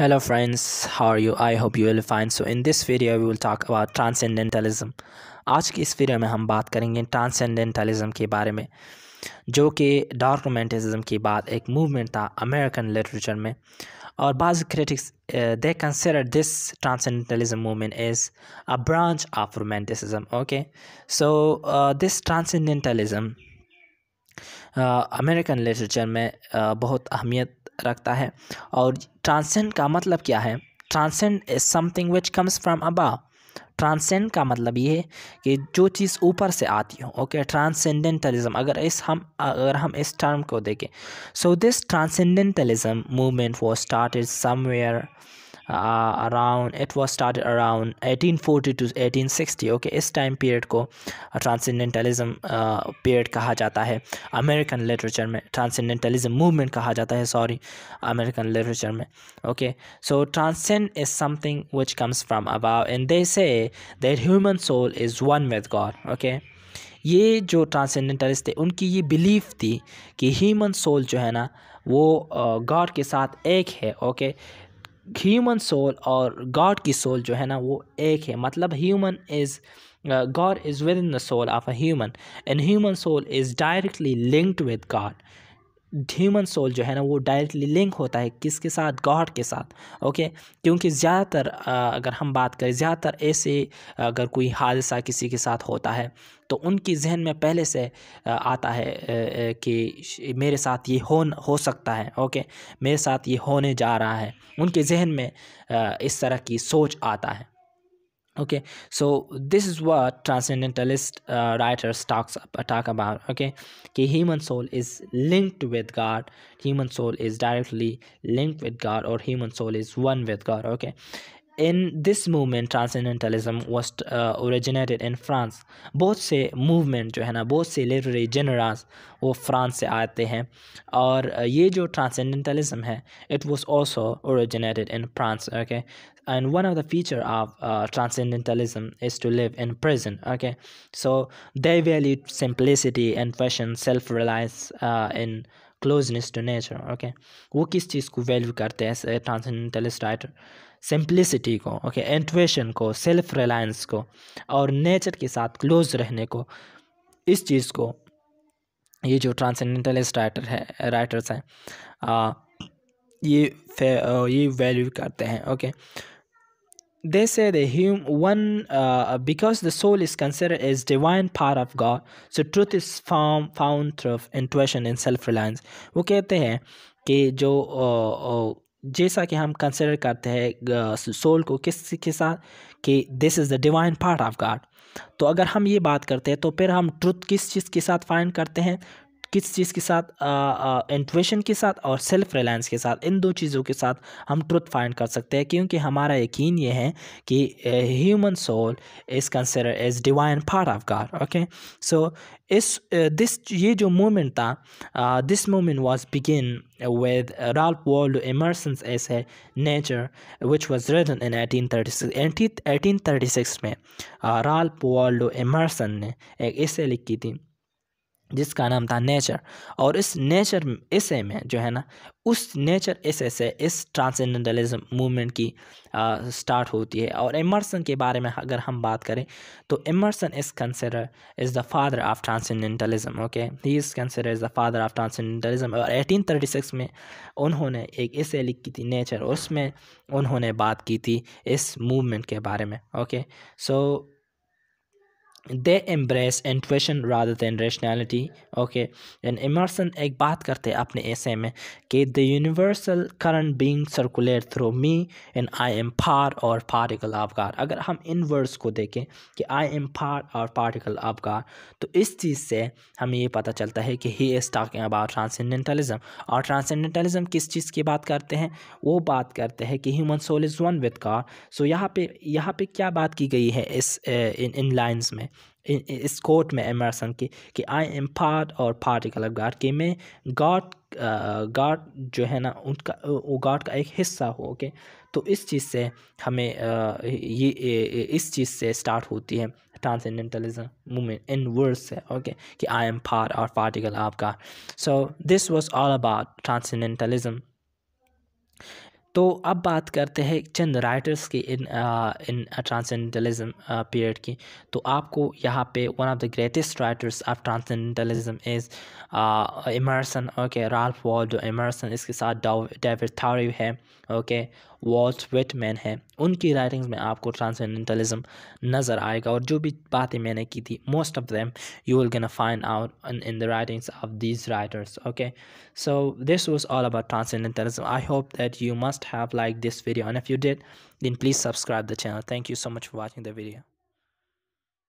hello friends how are you i hope you will fine so in this video we will talk about transcendentalism आज की इस video में हम बात करेंगे ट्रांसेंडेंटलिज्म के बारे में जो कि डार्क रोमांटिसिज्म के बाद एक मूवमेंट था अमेरिकन लिटरेचर में और बाज critics they consider this transcendentalism movement is a branch of romanticism okay so this transcendentalism American literature में uh, बहुत अहमियत रखता है और ट्रांसेंड का मतलब क्या है transcend is something which comes from above transcend का मतलब ये है कि जो चीज़ ऊपर से आती हो ओके ट्रांसेंडेंटलिज्म अगर इस हम अगर हम इस टर्म को देखें so this transcendentalism movement was start somewhere uh, around it was started around 1840 to 1860 okay okay? इस टाइम पीरियड को ट्रांसजेंडेंटलिज्म पीरियड uh, कहा जाता है अमेरिकन लिटरेचर में ट्रांसजेंडेंटलिज्म मूवमेंट कहा जाता है सॉरी अमेरिकन लिटरेचर में okay so transcend is something which comes from above and they say their human soul is one with God okay ये जो ट्रांसजेंडेंटलिस्ट थे उनकी ये बिलीफ थी कि ह्यूमन सोल जो है ना वो गॉड uh, के साथ एक है ओके ह्यूमन सोल और गॉड की सोल जो है ना वो एक है मतलब human is God is within the soul of a human and human soul is directly linked with God human soul जो है ना वो डायरेक्टली लिंक होता है किसके साथ गॉड के साथ ओके क्योंकि ज़्यादातर अगर हम बात करें ज़्यादातर ऐसे अगर कोई हादसा किसी के साथ होता है तो उनकी जहन में पहले से आता है कि मेरे साथ ये हो हो सकता है ओके मेरे साथ ये होने जा रहा है उनके जहन में इस तरह की सोच आता है okay so this is what transcendentalist uh, writers talks uh, talk about okay okay human soul is linked with god human soul is directly linked with god or human soul is one with god okay in this movement transcendentalism was uh, originated in France. Both the movement, जो है ना बहुत से literary जनरास वो France से आते हैं और uh, ये जो transcendentalism है it was also originated in France. Okay, and one of the feature of uh, transcendentalism is to live in prison okay so they value simplicity and fashion self-reliance uh, in closeness to nature okay वो किस चीज़ को value करते हैं transcendentalist writer simplicity को okay okay, intuition को self Reliance को और नेचर के साथ क्लोज रहने को इस चीज़ को ये जो ट्रांसेंडेंटलिस्ट राइटर है राइटर्स हैं ये ये वैल्यू करते हैं okay okay? they say the hum one uh, because the soul is considered as divine part of God, so truth is found found through intuition and self reliance. वो कहते हैं कि जो जैसा कि हम consider करते हैं soul को किस के साथ कि this is the divine part of God. तो अगर हम ये बात करते हैं तो फिर हम ट्रुथ किस चीज़ के साथ फाइंड करते हैं किस चीज़ के साथ इंट्यूशन के साथ और सेल्फ रिलायंस के साथ इन दो चीज़ों के साथ हम ट्रुथ फाइंड कर सकते हैं क्योंकि हमारा यकीन ये है कि human soul is consider as divine part of God okay so इस दिस ये जो मोमेंट था this moment was begin Waldo Emerson एस Emerson's nature which was written in eighteen thirty six में राल्फ वर्ल्ड इमरसन ने एक ऐसे लिखी थी जिसका नाम था नेचर और इस नेचर ऐसे में जो है ना उस नेचर ऐसे से इस ट्रांसजेंडलिज्म मूवमेंट की आ, स्टार्ट होती है और एमर्सन के बारे में अगर हम बात करें तो Emerson is consider is the father of transcendentalism okay he is consider is the father of transcendentalism और 1836 में उन्होंने एक ऐसे लिखी थी नेचर उसमें उन्होंने बात की थी इस मूवमेंट के बारे में okay so so, they embrace intuition rather than rationality okay and Emerson एक बात करते हैं अपने ऐसे में कि the universal current being circulate through me and I am part or particle आबगार अगर हम इन वर्ड्स को देखें कि I am part or particle आबगार तो इस चीज़ से हमें ये पता चलता है कि he is talking about transcendentalism और ट्रांसेंडेंटलिज्म किस चीज़ की बात करते हैं वो बात करते हैं कि human soul is one with कार सो यहाँ पे यहाँ पे क्या बात की गई है इस इन इन लाइन्स में इस कोट में एमरसन की कि I am part or particle of God कि मैं गाड गाड जो है ना उनका वो गाड का एक हिस्सा हो ओके तो इस चीज़ से हमें ये इस चीज़ से स्टार्ट होती है ट्रांसेंडेंटलिज्म मूवमेंट इन वर्ड्स से ओके कि I am part or particle of God so this was all about transcendentalism तो अब बात करते हैं चंद राइटर्स की इन आ, इन ट्रांसेंडलिज्म पीरियड की तो आपको यहाँ पे one of the greatest writers of transcendentalism is Emerson okay Ralph Waldo Emerson इसके साथ डेविड थारी है ओके वॉल्ट विटमैन है उनकी राइटिंग्स में आपको ट्रांसेंडेंटलिज्म नज़र आएगा और जो भी बातें मैंने की थी most of them you will gonna find out in the writings of these writers okay so this was all about transcendentalism I hope that you must have liked this video and if you did then please subscribe the channel thank you so much for watching the video